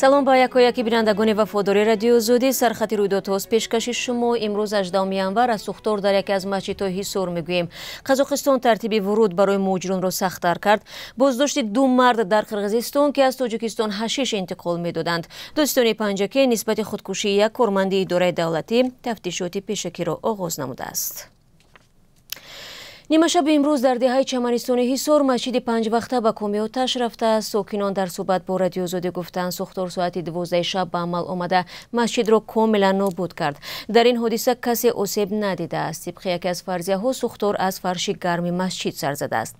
салом ба яко яки бинандагони вафодори радиои озодӣ сархати рӯйдодҳос пешкаши шумо имрӯз 18 январ аз сухтор дар яке аз масҷидҳои ҳисор мегӯем қазоқистон тартиби вуруд барои муҳоҷиронро сахттар кард боздошти ду мард дар қирғизистон ки аз тоҷикистон ҳашиш интиқол медоданд дӯстони панҷакӣ нисбати худкушии як корманди идораи давлатӣ тафтишоти пешакиро оғоз намудааст нимашаби имрӯз дар деҳаи чаманистони ҳисор масҷиди панҷвақта ба комиёташ рафтааст сокинон дар суҳбат бо радиозодӣ гуфтанд сохтор соати дувоздаи шаб ба амал омада масҷидро комилан нобуд кард дар ин ҳодиса касе осеб надидааст тибқи яке аз фарзияҳо сохтор аз фарши гарми масҷид сар задааст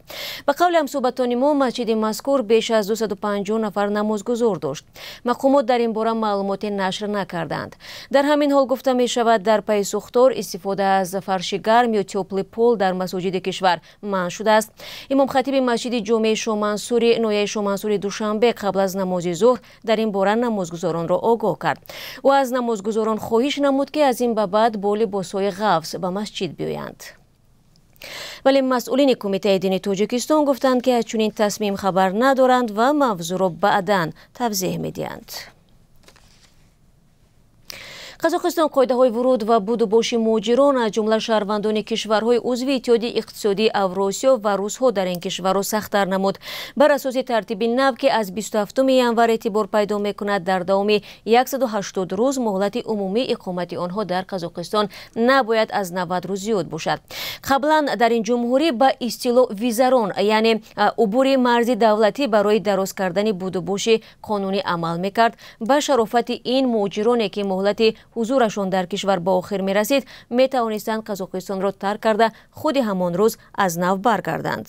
ба қавли ҳамсӯҳбатони мо масҷиди мазкур беш аз 250 нафар намозгузор дошт мақомот дар ин бора маълумоте нашр накарданд дар ҳамин ҳол гуфта мешавад дар пайи сохтор истифода аз фарши гарм ё тёпли пол дар масоҷиди кишвар манъ шудааст имом хатиби масҷиди ҷомеи шомансури ноҳияи шомансури душанбе қабл аз намози зӯҳр дар ин бора намозгузоронро огоҳ кард ӯ аз намозгузорон хоҳиш намуд ки аз ин ба баъд бо либосҳои ғафз ба масҷид биёянд вале масъулини кумитаи дини тоҷикистон гуфтанд ки аз чунин тасмим хабар надоранд ва мавзӯъро баъдан тавзеҳ медиҳанд қазоқистон қоидаҳои вуруд ва будубоши муҳоҷирон аз ҷумла шаҳрвандони кишварҳои узви иттиҳоди иқтисодии авросиё ва русҳо дар ин кишварро сахттар намуд бар асоси тартиби нав ки аз бисту январ эътибор пайдо мекунад дар давоми 180 рӯз муҳлати умумии иқомати онҳо дар қазоқистон набояд аз 90 рӯз зиёд бошад қаблан дар ин ҷумҳурӣ ба истило визарон яъне убури марзи давлатӣ барои дароз кардани будубоши қонунӣ амал мекард ба шарофати ин муҳоҷироне ки муҳлати ҳузурашон дар кишвар ба охир мерасид метавонистанд қазоқистонро тарк карда худи ҳамон рӯз аз нав баргарданд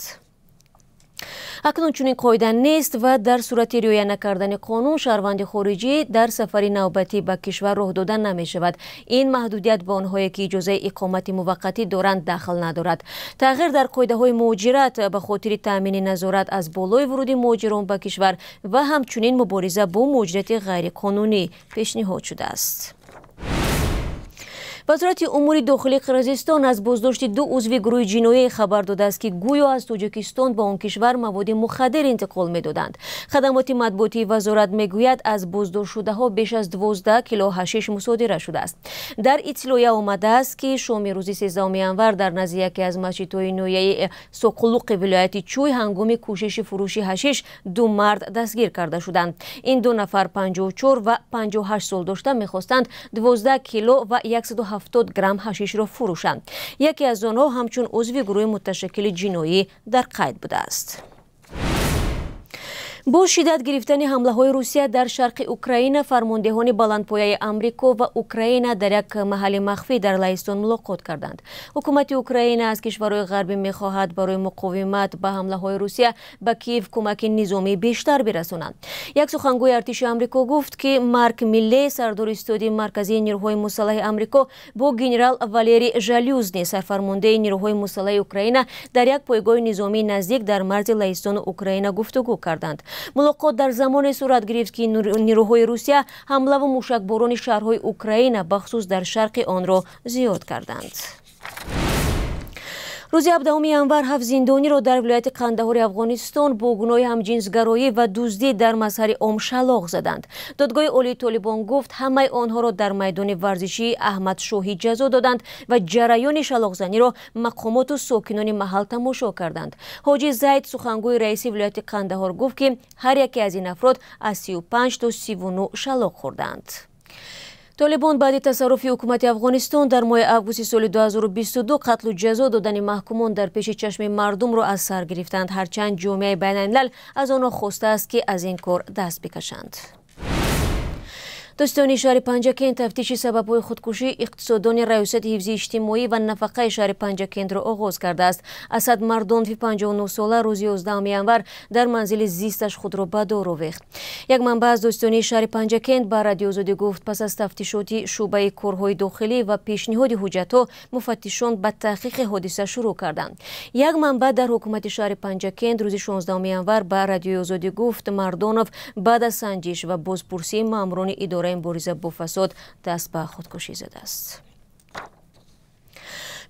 акнун чунин қоида нест ва дар сурати риоя накардани қонун шаҳрванди хориҷӣ дар сафари навбатӣ ба кишвар роҳ дода намешавад ин маҳдудият ба онҳое ки иҷозаи иқомати муваққатӣ доранд дахл надорад тағйир дар қоидаҳои муҳоҷират ба хотири таъмини назорат аз болои вуруди муҳоҷирон ба кишвар ва ҳамчунин мубориза бо муҳоҷирати ғайриқонунӣ пешниҳод шудааст вазорати умури дохили қирғизистон аз боздошти ду узви гурӯҳи ҷиноӣ хабар додааст ки гӯё аз тоҷикистон ба он кишвар маводи мухаддир интиқол медоданд хадамоти матбуотии вазорат мегӯяд аз боздоштшудаҳо беш аз 12 кило ҳашиш мусодира шудааст дар итлоя омадааст ки шоми рӯзи сездаҳуми январ дар назди яке аз масҷидҳои ноҳияи соқуллуқи вилояти чӯй ҳангоми кӯшиши фурӯши ҳашиш ду мард дастгир карда шуданд ин ду нафар 54 ва 58 сол дошта мехостанд 12 кило ва 17 170 грамм ҳашишро фурӯшанд яке аз онҳо ҳамчун узви гурӯҳи муташаккили ҷиноӣ дар қайд будааст бо шиддат гирифтани ҳамлаҳои русия дар шарқи украина фармондеҳони баландпояи амрико ва украина дар як маҳалли махфӣ дар лаҳистон мулоқот карданд ҳукумати украина аз кишварҳои ғарбӣ мехоҳад барои муқовимат ба ҳамлаҳои русия ба киев кӯмаки низомӣ бештар бирасонанд як сухангӯи артиши амрико гуфт ки марк милле сардори истоди марказии нирӯҳои мусаллаҳи амрико бо генерал валери жалюзни сарфармондаи нирӯҳои мусаллаҳи украина дар як пойгоҳи низомии наздик дар марзи лаҳистону украина гуфтугӯ карданд мулоқот дар замоне сурат гирифт ки нирӯҳои русия ҳамлаву мушакборони шаҳрҳои украина бахусус дар шарқи онро зиёд карданд рӯзи 17 январ ҳафт зиндониро дар вилояти қандаҳори афғонистон бо гуноҳи ҳамҷинсгароӣ ва дуздӣ дар мазҳари ом шалоғ заданд додгоҳи олии толибон гуфт ҳамаи онҳоро дар майдони варзишии аҳмадшоҳӣ ҷазо доданд ва ҷараёни шалоғзаниро мақомоту сокинони маҳал тамошо карданд ҳоҷи зайд сухангӯи раиси вилояти қандаҳор гуфт ки ҳар яке аз ин афрод аз 35 то 39 шалоғ хӯрданд طالبان بعد تصرف حکومت افغانستان در ماه آگوست سال 2022 قتل و جزا دادن محکومان در پیش چشم مردم را از سر گرفتند هرچند جامعه بین الملل از آنها خواسته است که از این کار دست بکشند. дӯстони шаҳри панҷакент тафтиши сабабҳои худкушӣ иқтисодони раёсати ҳифзи иҷтимоӣ ва нафақаи шаҳри панҷакентро оғоз кардааст асад мардонови панҷоҳнӯҳсола рӯзи ёздаҳуми январ дар манзили зисташ худро ба дор овехт як манбаъ аз дӯстонии шаҳри панҷакент ба радиоозодӣ гуфт пас аз тафтишоти шӯъбаи корҳои дохилӣ ва пешниҳоди ҳуҷҷатҳо муфаттишон ба таҳқиқи ҳодиса шурӯъ карданд як манбаъ дар ҳукумати шаҳри панҷакент рӯзи 16 январ ба радиои озодӣ гуфт мардонов баъд аз санҷиш ва бозпурсии маъмурони идораи барои мубориза бо фасод даст ба худкушӣ задааст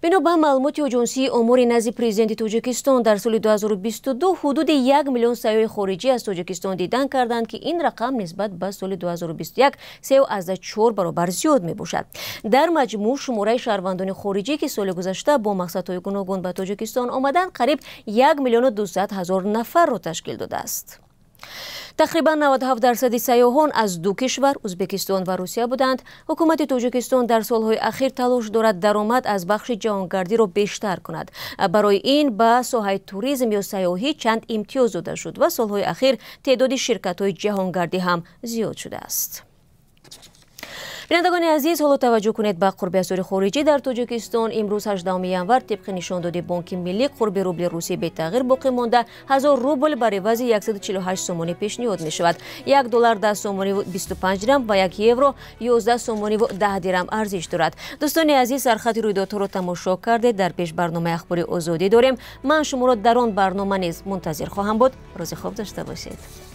бино ба маълумоти оҷонсии омори назди президенти тоҷикистон дар соли 2022 ҳудуди 1 миллион сайёҳи хориҷӣ аз тоҷикистон дидан карданд ки ин рақам нисбат ба соли 2021 34 баробар зиёд мебошад дар маҷмӯ шумораи шаҳрвандони хориҷӣ ки соли гузашта бо мақсадҳои гуногун ба тоҷикистон омаданд қариб 1 млн 200 ҳазор нафарро ташкил додааст тақрибан 97 дарсади сайёҳон аз ду кишвар ӯзбекистон ва русия буданд ҳукумати тоҷикистон дар солҳои ахир талош дорад даромад аз бахши ҷаҳонгардиро бештар кунад барои ин ба соҳаи туризм ё сайёҳӣ чанд имтиёз дода шуд ва солҳои ахир теъдоди ширкатҳои ҷаҳонгардӣ ҳам зиёд шудааст бинандагони азиз ҳоло таваҷҷӯҳ кунед ба қурби асъори хориҷӣ дар тоҷикистон имрӯз 18 январ тибқи нишондоди бонки миллӣ қурби рубли русӣ бетағйир боқӣ монда 1000 рубл бар ивази 148 сомонӣ пешниҳод мешавад 1 доллар 10 сомонив 25 дирам ва 1 евро 11 сомонив 10 дирам арзиш дорад дӯстони азиз сархати рӯйдодҳоро тамошо кардед дар пеш барномаи ахбори озодӣ дорем ман шуморо дар он барнома низ мунтазир хоҳам буд рӯзи хоб дошта бошед